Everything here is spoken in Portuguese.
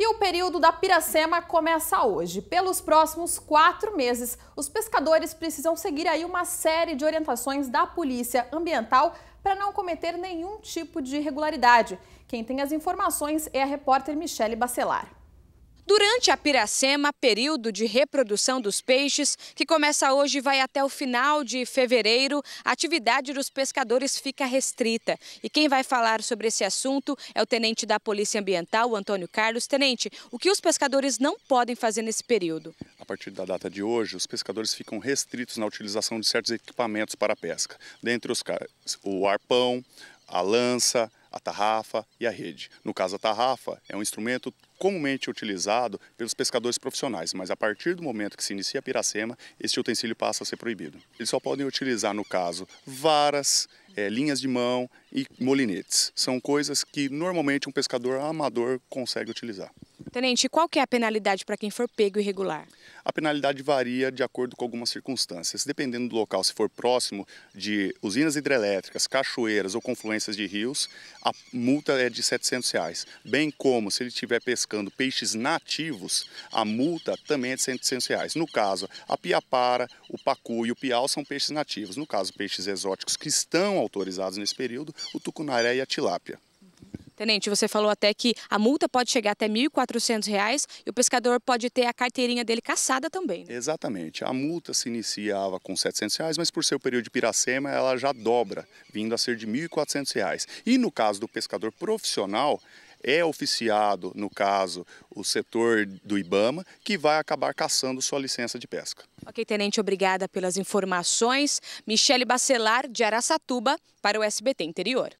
E o período da piracema começa hoje. Pelos próximos quatro meses, os pescadores precisam seguir aí uma série de orientações da Polícia Ambiental para não cometer nenhum tipo de irregularidade. Quem tem as informações é a repórter Michele Bacelar. Durante a piracema, período de reprodução dos peixes, que começa hoje e vai até o final de fevereiro, a atividade dos pescadores fica restrita. E quem vai falar sobre esse assunto é o tenente da Polícia Ambiental, Antônio Carlos. Tenente, o que os pescadores não podem fazer nesse período? A partir da data de hoje, os pescadores ficam restritos na utilização de certos equipamentos para pesca, dentre os o arpão, a lança, a tarrafa e a rede. No caso, a tarrafa é um instrumento comumente utilizado pelos pescadores profissionais, mas a partir do momento que se inicia a piracema, esse utensílio passa a ser proibido. Eles só podem utilizar, no caso, varas, é, linhas de mão e molinetes. São coisas que normalmente um pescador amador consegue utilizar. Tenente, qual que é a penalidade para quem for pego irregular? A penalidade varia de acordo com algumas circunstâncias. Dependendo do local, se for próximo de usinas hidrelétricas, cachoeiras ou confluências de rios, a multa é de R$ 700, reais. bem como se ele estiver pescando peixes nativos, a multa também é de R$ 700. Reais. No caso, a piapara, o pacu e o piau são peixes nativos. No caso, peixes exóticos que estão autorizados nesse período, o tucunaré e a tilápia. Tenente, você falou até que a multa pode chegar até R$ 1.400 e o pescador pode ter a carteirinha dele caçada também. Né? Exatamente. A multa se iniciava com R$ reais, mas por ser o período de piracema, ela já dobra, vindo a ser de R$ 1.400. E no caso do pescador profissional, é oficiado, no caso, o setor do IBAMA, que vai acabar caçando sua licença de pesca. Ok, Tenente, obrigada pelas informações. Michele Bacelar, de Araçatuba, para o SBT Interior.